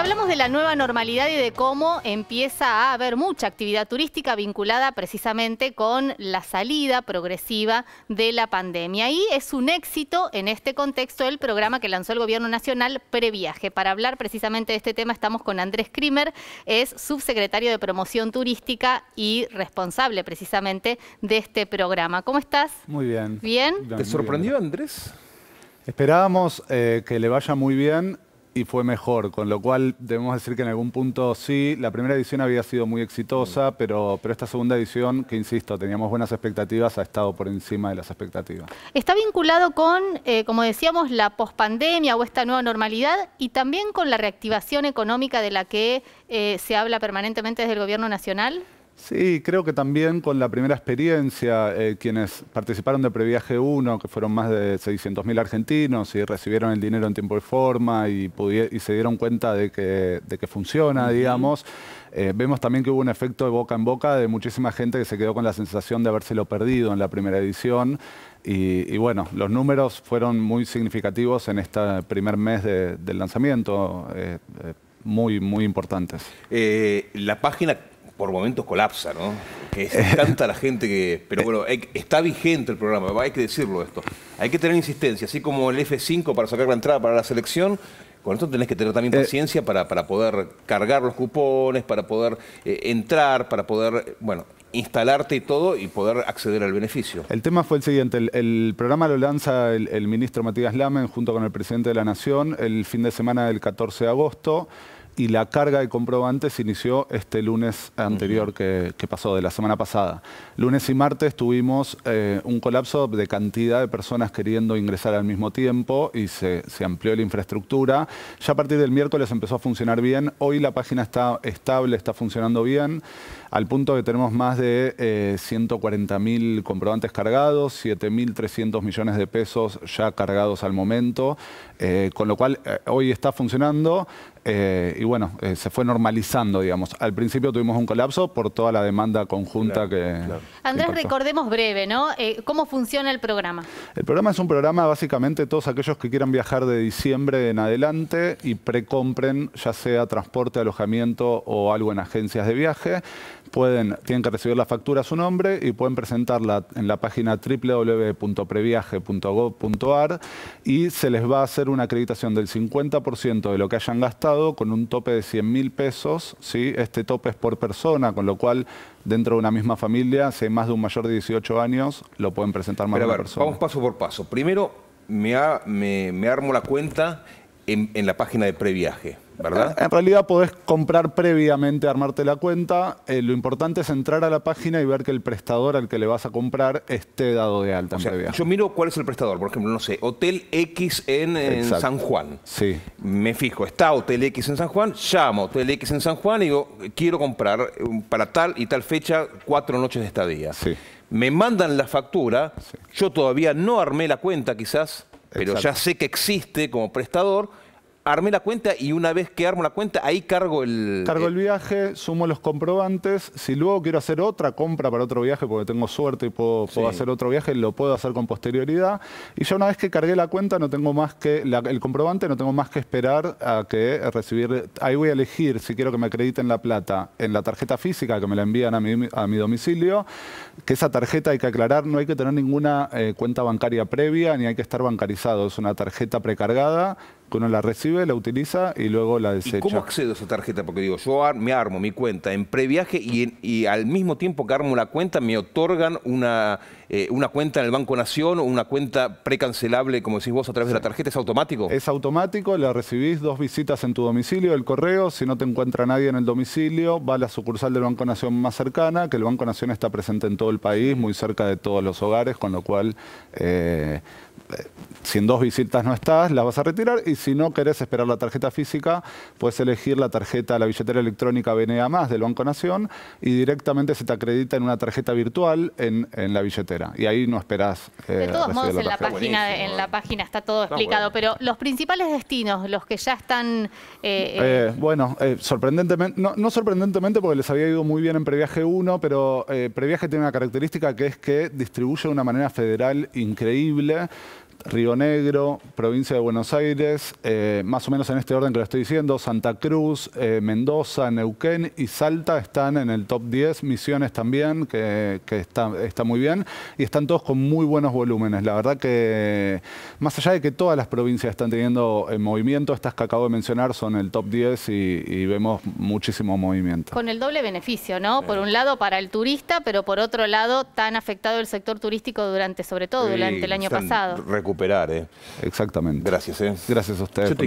hablamos de la nueva normalidad y de cómo empieza a haber mucha actividad turística vinculada precisamente con la salida progresiva de la pandemia. Y es un éxito en este contexto el programa que lanzó el Gobierno Nacional Previaje. Para hablar precisamente de este tema estamos con Andrés Krimer, es subsecretario de Promoción Turística y responsable precisamente de este programa. ¿Cómo estás? Muy bien. ¿Bien? ¿Te sorprendió, Andrés? Esperábamos eh, que le vaya muy bien. Y fue mejor, con lo cual debemos decir que en algún punto sí, la primera edición había sido muy exitosa, mm. pero, pero esta segunda edición, que insisto, teníamos buenas expectativas, ha estado por encima de las expectativas. Está vinculado con, eh, como decíamos, la pospandemia o esta nueva normalidad y también con la reactivación económica de la que eh, se habla permanentemente desde el gobierno nacional. Sí, creo que también con la primera experiencia, eh, quienes participaron de Previaje 1, que fueron más de 600.000 argentinos y recibieron el dinero en tiempo y forma y, se dieron cuenta de que, funciona, digamos, eh, vemos también que hubo un efecto de boca en boca de muchísima gente que se quedó con la sensación de habérselo perdido en la primera edición. Y, bueno, los números fueron muy significativos en este primer mes del lanzamiento. Eh, muy, muy importantes. la página por momentos colapsa, ¿no? Que es tanta la gente que... Pero bueno, está vigente el programa, hay que decirlo esto. Hay que tener insistencia, así como el F5 para sacar la entrada para la selección, con esto tenés que tener también eh. paciencia para, para, poder cargar los cupones, para poder eh, entrar, para poder, bueno, instalarte y todo y poder acceder al beneficio. El tema fue el siguiente, el, programa lo lanza el, el ministro Matías Lamen junto con el presidente de la Nación el fin de semana del 14 de agosto y la carga de comprobantes inició este lunes anterior que, pasó, de la semana pasada. Lunes y martes tuvimos eh, un colapso de cantidad de personas queriendo ingresar al mismo tiempo y se, amplió la infraestructura. Ya a partir del miércoles empezó a funcionar bien. Hoy la página está estable, está funcionando bien, al punto que tenemos más de 140.000 eh, comprobantes cargados, 7.300 millones de pesos ya cargados al momento, eh, con lo cual hoy está funcionando. Eh, y bueno, eh, se fue normalizando, digamos. Al principio tuvimos un colapso por toda la demanda conjunta que... Andrés, recordemos breve, ¿no? Eh, ¿Cómo funciona el programa? El programa es un programa básicamente todos aquellos que quieran viajar de diciembre en adelante y precompren ya sea transporte, alojamiento o algo en agencias de viaje. Pueden, tienen que recibir la factura a su nombre y pueden presentarla en la página www.previaje.gov.ar y se les va a hacer una acreditación del 50% de lo que hayan gastado con un tope de 100 mil pesos. Este tope es por persona, con lo cual dentro de una misma familia, si hay más de un mayor de 18 años, lo pueden presentar más de persona. Vamos paso por paso. Primero me, armo la cuenta en la página de previaje. En realidad podés comprar previamente, armarte la cuenta. Eh, lo importante es entrar a la página y ver que el prestador al que le vas a comprar esté dado de alta en Yo miro cuál es el prestador, por ejemplo, no sé, Hotel X en, San Juan. Me fijo, está Hotel X en San Juan, llamo Hotel X en San Juan y digo, quiero comprar um, para tal y tal fecha cuatro noches de estadía. Me mandan la factura, yo todavía no armé la cuenta quizás, pero ya sé que existe como prestador armé la cuenta y una vez que armo la cuenta, ahí cargo el... Cargo el, eh, viaje, sumo los comprobantes. Si luego quiero hacer otra compra para otro viaje, porque tengo suerte y puedo, hacer otro viaje, lo puedo hacer con posterioridad. Y ya una vez que cargué la cuenta, no tengo más que... el comprobante no tengo más que esperar a que recibir... Ahí voy a elegir si quiero que me acrediten la plata en la tarjeta física, que me la envían a mi, a mi domicilio, que esa tarjeta hay que aclarar, no hay que tener ninguna eh, cuenta bancaria previa, ni hay que estar bancarizado. Es una tarjeta precargada que uno la recibe, la utiliza y luego la desecha. cómo accedo a esa tarjeta? Porque digo, yo me armo mi cuenta en previaje y, y, al mismo tiempo que armo la cuenta me otorgan una, eh, una cuenta en el Banco Nación o una cuenta precancelable, como decís vos, a través de la tarjeta. ¿Es automático? Es automático, la recibís dos visitas en tu domicilio, el correo, si no te encuentra nadie en el domicilio, va a la sucursal del Banco Nación más cercana, que el Banco Nación está presente en todo el país, muy cerca de todos los hogares, con lo cual... Eh, si en dos visitas no estás, la vas a retirar y si no querés esperar la tarjeta física, puedes elegir la tarjeta, la billetera electrónica BNA más del Banco Nación y directamente se te acredita en una tarjeta virtual en, la billetera. Y ahí no esperás. Eh, de todos modos, en, la página, está todo explicado, pero los principales destinos, los que ya están... Eh, eh, bueno, sorprendentemente, no, no, sorprendentemente porque les había ido muy bien en Previaje 1, pero Previaje tiene una característica que es que distribuye de una manera federal increíble. Río Negro, provincia de Buenos Aires, eh, más o menos en este orden que lo estoy diciendo, Santa Cruz, eh, Mendoza, Neuquén y Salta están en el top 10, Misiones también, que, está, muy bien, y están todos con muy buenos volúmenes. La verdad que, más allá de que todas las provincias están teniendo eh, movimiento, estas que acabo de mencionar son el top 10 y, vemos muchísimo movimiento. Con el doble beneficio, ¿no? Por un lado para el turista, pero por otro lado tan afectado el sector turístico durante, sobre todo durante el año pasado recuperar. ¿eh? Exactamente. Gracias. ¿eh? Gracias a ustedes.